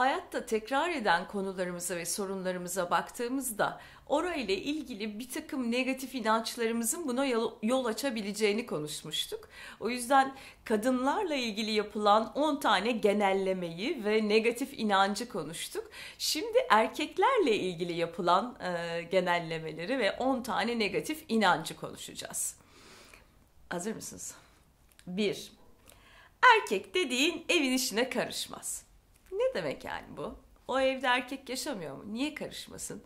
hayatta tekrar eden konularımıza ve sorunlarımıza baktığımızda orayla ilgili bir takım negatif inançlarımızın buna yol açabileceğini konuşmuştuk. O yüzden kadınlarla ilgili yapılan 10 tane genellemeyi ve negatif inancı konuştuk. Şimdi erkeklerle ilgili yapılan e, genellemeleri ve 10 tane negatif inancı konuşacağız. Hazır mısınız? 1. Erkek dediğin evin işine karışmaz demek yani bu? O evde erkek yaşamıyor mu? Niye karışmasın?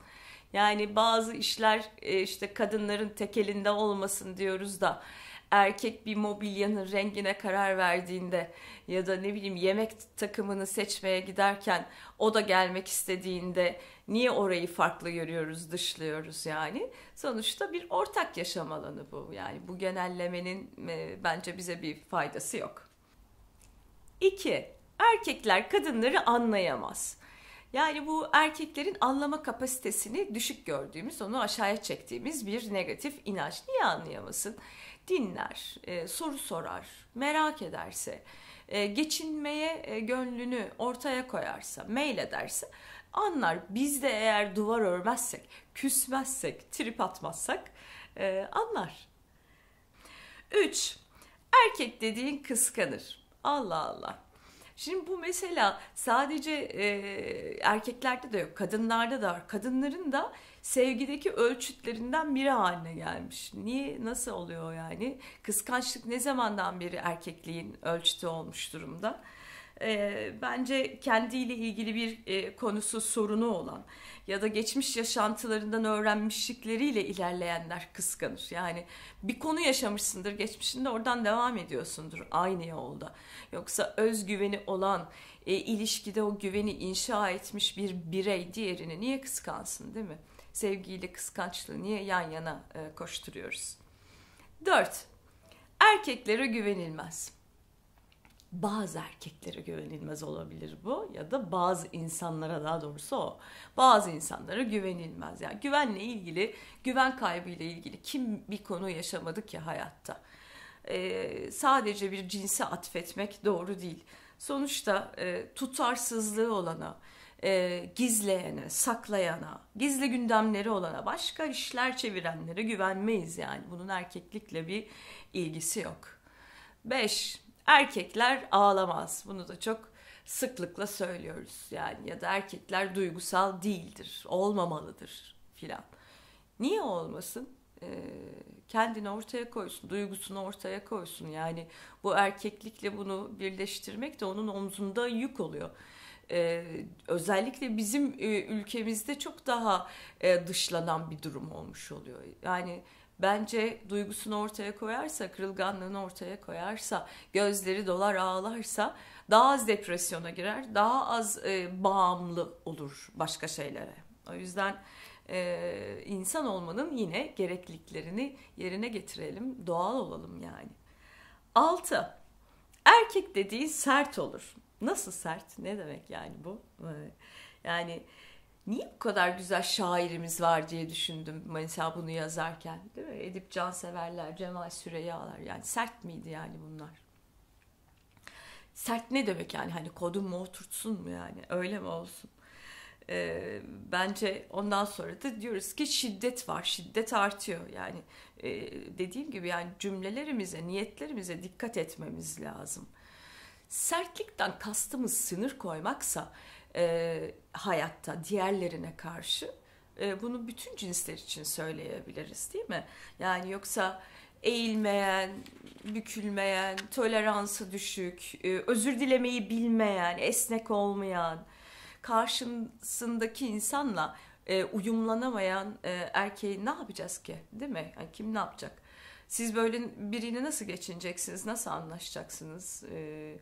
Yani bazı işler e, işte kadınların tekelinde olmasın diyoruz da erkek bir mobilyanın rengine karar verdiğinde ya da ne bileyim yemek takımını seçmeye giderken o da gelmek istediğinde niye orayı farklı görüyoruz, dışlıyoruz yani? Sonuçta bir ortak yaşam alanı bu. Yani bu genellemenin e, bence bize bir faydası yok. 2 erkekler kadınları anlayamaz. Yani bu erkeklerin anlama kapasitesini düşük gördüğümüz, onu aşağıya çektiğimiz bir negatif inanç. Niye anlayamasın? Dinler, e, soru sorar, merak ederse, e, geçinmeye e, gönlünü ortaya koyarsa, mail ederse, anlar. Biz de eğer duvar örmezsek, küsmezsek, trip atmazsak anlar. 3. Erkek dediğin kıskanır. Allah Allah. Şimdi bu mesela sadece e, erkeklerde de yok, kadınlarda da var. Kadınların da sevgideki ölçütlerinden biri haline gelmiş. Niye, nasıl oluyor yani? Kıskançlık ne zamandan beri erkekliğin ölçütü olmuş durumda? e, bence kendiyle ilgili bir e, konusu sorunu olan ya da geçmiş yaşantılarından öğrenmişlikleriyle ilerleyenler kıskanır. Yani bir konu yaşamışsındır geçmişinde oradan devam ediyorsundur aynı yolda. Yoksa özgüveni olan e, ilişkide o güveni inşa etmiş bir birey diğerini niye kıskansın değil mi? Sevgiyle kıskançlığı niye yan yana e, koşturuyoruz? 4. Erkeklere güvenilmez bazı erkeklere güvenilmez olabilir bu ya da bazı insanlara daha doğrusu o. Bazı insanlara güvenilmez. Yani güvenle ilgili, güven kaybıyla ilgili kim bir konu yaşamadı ki hayatta? Ee, sadece bir cinse atfetmek doğru değil. Sonuçta e, tutarsızlığı olana, e, gizleyene, saklayana, gizli gündemleri olana, başka işler çevirenlere güvenmeyiz yani. Bunun erkeklikle bir ilgisi yok. 5 erkekler ağlamaz. Bunu da çok sıklıkla söylüyoruz yani ya da erkekler duygusal değildir, olmamalıdır filan. Niye olmasın? Ee, kendini ortaya koysun, duygusunu ortaya koysun. Yani bu erkeklikle bunu birleştirmek de onun omzunda yük oluyor. Ee, özellikle bizim e, ülkemizde çok daha e, dışlanan bir durum olmuş oluyor. Yani bence duygusunu ortaya koyarsa, kırılganlığını ortaya koyarsa, gözleri dolar ağlarsa daha az depresyona girer, daha az e, bağımlı olur başka şeylere. O yüzden e, insan olmanın yine gerekliliklerini yerine getirelim, doğal olalım yani. 6. Erkek dediği sert olur. Nasıl sert? Ne demek yani bu? E, yani niye bu kadar güzel şairimiz var diye düşündüm mesela bunu yazarken. Değil mi? Edip Canseverler, Cemal Süreyyalar yani sert miydi yani bunlar? Sert ne demek yani hani kodum mu oturtsun mu yani öyle mi olsun? Ee, bence ondan sonra da diyoruz ki şiddet var, şiddet artıyor. Yani e, dediğim gibi yani cümlelerimize, niyetlerimize dikkat etmemiz lazım. Sertlikten kastımız sınır koymaksa e, hayatta diğerlerine karşı e, bunu bütün cinsler için söyleyebiliriz değil mi? Yani yoksa eğilmeyen, bükülmeyen, toleransı düşük, e, özür dilemeyi bilmeyen, esnek olmayan, karşısındaki insanla e, uyumlanamayan e, erkeği ne yapacağız ki değil mi? Yani kim ne yapacak? Siz böyle birini nasıl geçineceksiniz? Nasıl anlaşacaksınız? E,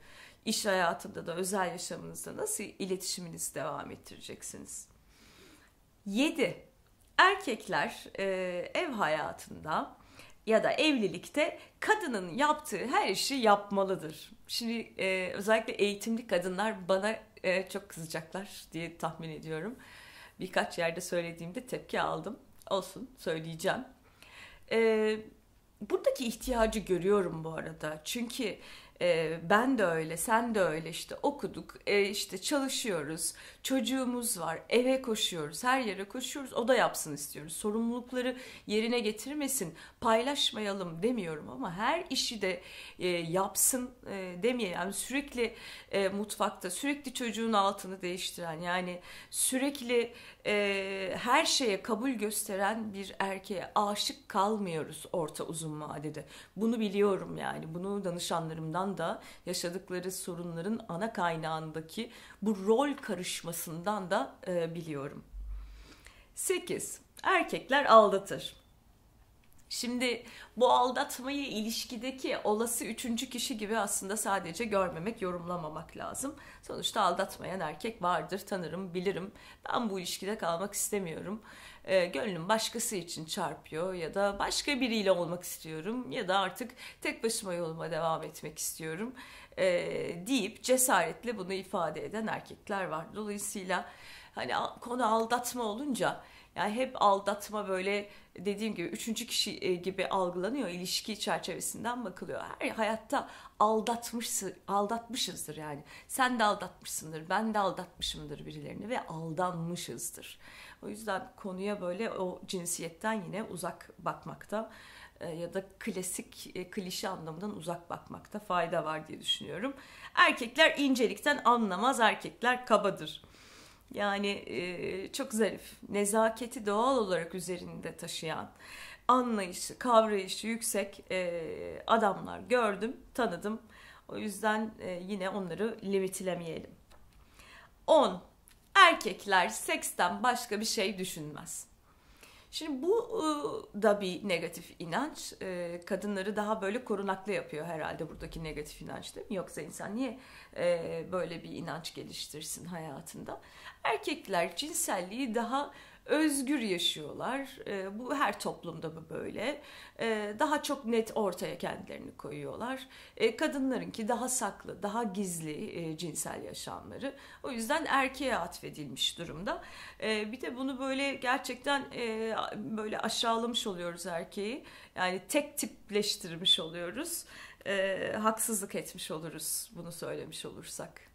iş hayatında da özel yaşamınızda nasıl iletişiminizi devam ettireceksiniz? 7. Erkekler e, ev hayatında ya da evlilikte kadının yaptığı her işi yapmalıdır. Şimdi e, özellikle eğitimli kadınlar bana e, çok kızacaklar diye tahmin ediyorum. Birkaç yerde söylediğimde tepki aldım. Olsun söyleyeceğim. E, buradaki ihtiyacı görüyorum bu arada. Çünkü e, ben de öyle, sen de öyle işte okuduk, e, işte çalışıyoruz, çocuğumuz var, eve koşuyoruz, her yere koşuyoruz. O da yapsın istiyoruz. Sorumlulukları yerine getirmesin, paylaşmayalım demiyorum ama her işi de e, yapsın e, demeyelim. Yani sürekli e, mutfakta, sürekli çocuğun altını değiştiren yani sürekli e, her şeye kabul gösteren bir erkeğe aşık kalmıyoruz orta uzun vadede. Bunu biliyorum yani. Bunu danışanlarımdan da yaşadıkları sorunların ana kaynağındaki bu rol karışmasından da e, biliyorum. 8. Erkekler aldatır. Şimdi bu aldatmayı ilişkideki olası üçüncü kişi gibi aslında sadece görmemek, yorumlamamak lazım. Sonuçta aldatmayan erkek vardır, tanırım, bilirim. Ben bu ilişkide kalmak istemiyorum. E, gönlüm başkası için çarpıyor ya da başka biriyle olmak istiyorum ya da artık tek başıma yoluma devam etmek istiyorum e, deyip cesaretle bunu ifade eden erkekler var. Dolayısıyla hani konu aldatma olunca yani hep aldatma böyle dediğim gibi üçüncü kişi e, gibi algılanıyor. ilişki çerçevesinden bakılıyor. Her hayatta aldatmışsın, aldatmışızdır yani. Sen de aldatmışsındır, ben de aldatmışımdır birilerini ve aldanmışızdır. O yüzden konuya böyle o cinsiyetten yine uzak bakmakta e, ya da klasik e, klişe anlamından uzak bakmakta fayda var diye düşünüyorum. Erkekler incelikten anlamaz, erkekler kabadır. Yani e, çok zarif, nezaketi doğal olarak üzerinde taşıyan, anlayışı, kavrayışı yüksek e, adamlar gördüm, tanıdım. O yüzden e, yine onları limitlemeyelim. 10. Erkekler seksten başka bir şey düşünmez. Şimdi bu ıı, da bir negatif inanç. Ee, kadınları daha böyle korunaklı yapıyor herhalde buradaki negatif inanç değil mi? Yoksa insan niye e, böyle bir inanç geliştirsin hayatında? Erkekler cinselliği daha özgür yaşıyorlar. E, bu her toplumda mı böyle. E, daha çok net ortaya kendilerini koyuyorlar. E, kadınlarınki daha saklı, daha gizli e, cinsel yaşamları. O yüzden erkeğe atfedilmiş durumda. E, bir de bunu böyle gerçekten e, böyle aşağılamış oluyoruz erkeği. Yani tek tipleştirmiş oluyoruz. E, haksızlık etmiş oluruz bunu söylemiş olursak.